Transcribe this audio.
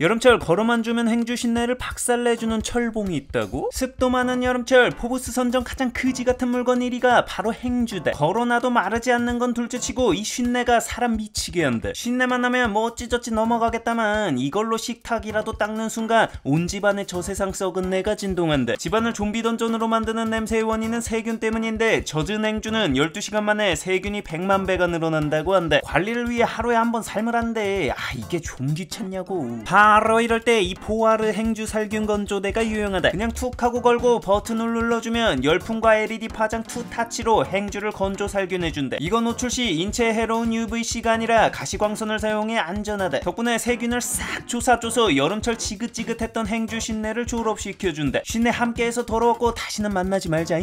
여름철 걸어만 주면 행주 신내를 박살내주는 철봉이 있다고? 습도 많은 여름철 포브스 선정 가장 크지 같은 물건 1위가 바로 행주대 걸어놔도 마르지 않는 건 둘째치고 이 신내가 사람 미치게 한대 신내 만나면 뭐 어찌저찌 넘어가겠다만 이걸로 식탁이라도 닦는 순간 온 집안의 저세상 썩은 내가 진동한대 집안을 좀비 던전으로 만드는 냄새의 원인은 세균 때문인데 젖은 행주는 12시간 만에 세균이 100만 배가 늘어난다고 한대 관리를 위해 하루에 한 번 삶을 한대 아 이게 좀귀찮냐고 다 바로 이럴 때 이 포화르 행주 살균 건조대가 유용하다 그냥 툭 하고 걸고 버튼을 눌러주면 열풍과 LED 파장 투 타치로 행주를 건조 살균해준대 이건 노출 시 인체에 해로운 UVC가 아니라 가시광선을 사용해 안전하다 덕분에 세균을 싹 조사줘서 여름철 지긋지긋했던 행주 신내를 졸업시켜준대 신내 함께해서 더러웠고 다시는 만나지 말자